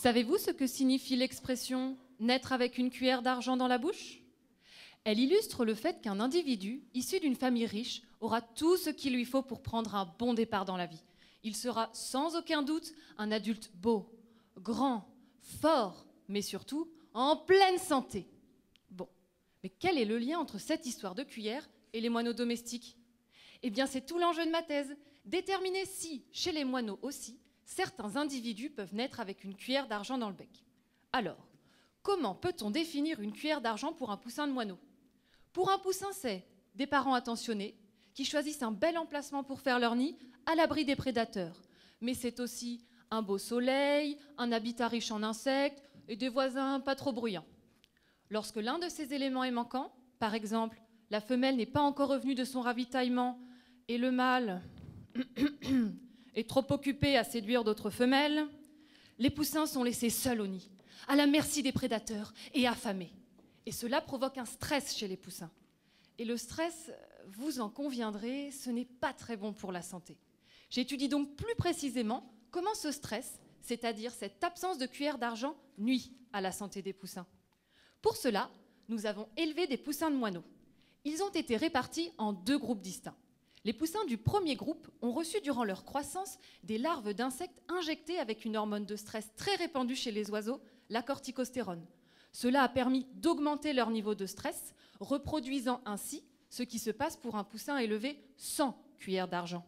Savez-vous ce que signifie l'expression naître avec une cuillère d'argent dans la bouche Elle illustre le fait qu'un individu issu d'une famille riche aura tout ce qu'il lui faut pour prendre un bon départ dans la vie. Il sera sans aucun doute un adulte beau, grand, fort, mais surtout en pleine santé. Bon, mais quel est le lien entre cette histoire de cuillère et les moineaux domestiques Eh bien, c'est tout l'enjeu de ma thèse, déterminer si, chez les moineaux aussi, certains individus peuvent naître avec une cuillère d'argent dans le bec. Alors, comment peut-on définir une cuillère d'argent pour un poussin de moineau Pour un poussin, c'est des parents attentionnés qui choisissent un bel emplacement pour faire leur nid à l'abri des prédateurs. Mais c'est aussi un beau soleil, un habitat riche en insectes et des voisins pas trop bruyants. Lorsque l'un de ces éléments est manquant, par exemple, la femelle n'est pas encore revenue de son ravitaillement et le mâle Et trop occupés à séduire d'autres femelles, les poussins sont laissés seuls au nid, à la merci des prédateurs et affamés. Et cela provoque un stress chez les poussins. Et le stress, vous en conviendrez, ce n'est pas très bon pour la santé. J'étudie donc plus précisément comment ce stress, c'est-à-dire cette absence de cuillère d'argent, nuit à la santé des poussins. Pour cela, nous avons élevé des poussins de moineaux. Ils ont été répartis en deux groupes distincts. Les poussins du premier groupe ont reçu durant leur croissance des larves d'insectes injectées avec une hormone de stress très répandue chez les oiseaux, la corticostérone. Cela a permis d'augmenter leur niveau de stress, reproduisant ainsi ce qui se passe pour un poussin élevé sans cuillère d'argent.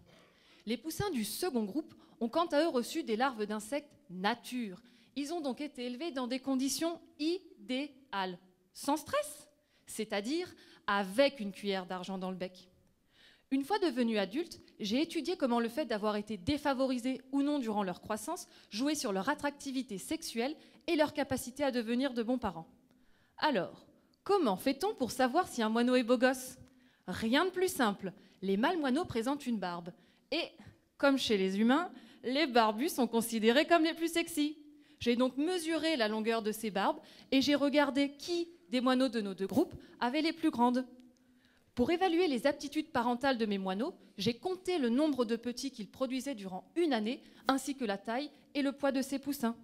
Les poussins du second groupe ont quant à eux reçu des larves d'insectes nature. Ils ont donc été élevés dans des conditions idéales, sans stress, c'est-à-dire avec une cuillère d'argent dans le bec. Une fois devenue adulte, j'ai étudié comment le fait d'avoir été défavorisé ou non durant leur croissance jouait sur leur attractivité sexuelle et leur capacité à devenir de bons parents. Alors, comment fait-on pour savoir si un moineau est beau gosse Rien de plus simple. Les mâles moineaux présentent une barbe. Et, comme chez les humains, les barbus sont considérés comme les plus sexy. J'ai donc mesuré la longueur de ces barbes et j'ai regardé qui des moineaux de nos deux groupes avait les plus grandes. Pour évaluer les aptitudes parentales de mes moineaux, j'ai compté le nombre de petits qu'ils produisaient durant une année, ainsi que la taille et le poids de ces poussins.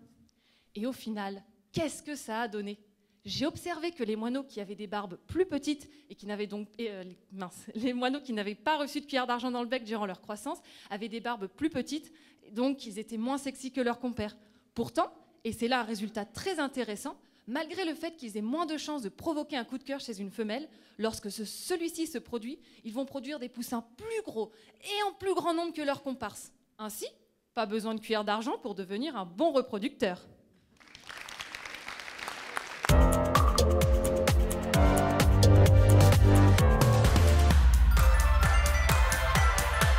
Et au final, qu'est-ce que ça a donné J'ai observé que les moineaux qui avaient des barbes plus petites et qui n'avaient donc euh, les moineaux qui n'avaient pas reçu de cuillère d'argent dans le bec durant leur croissance avaient des barbes plus petites, donc ils étaient moins sexy que leurs compères. Pourtant, et c'est là un résultat très intéressant, malgré le fait qu'ils aient moins de chances de provoquer un coup de cœur chez une femelle, lorsque ce, celui-ci se produit, ils vont produire des poussins plus gros et en plus grand nombre que leurs comparses. Ainsi, pas besoin de cuillère d'argent pour devenir un bon reproducteur.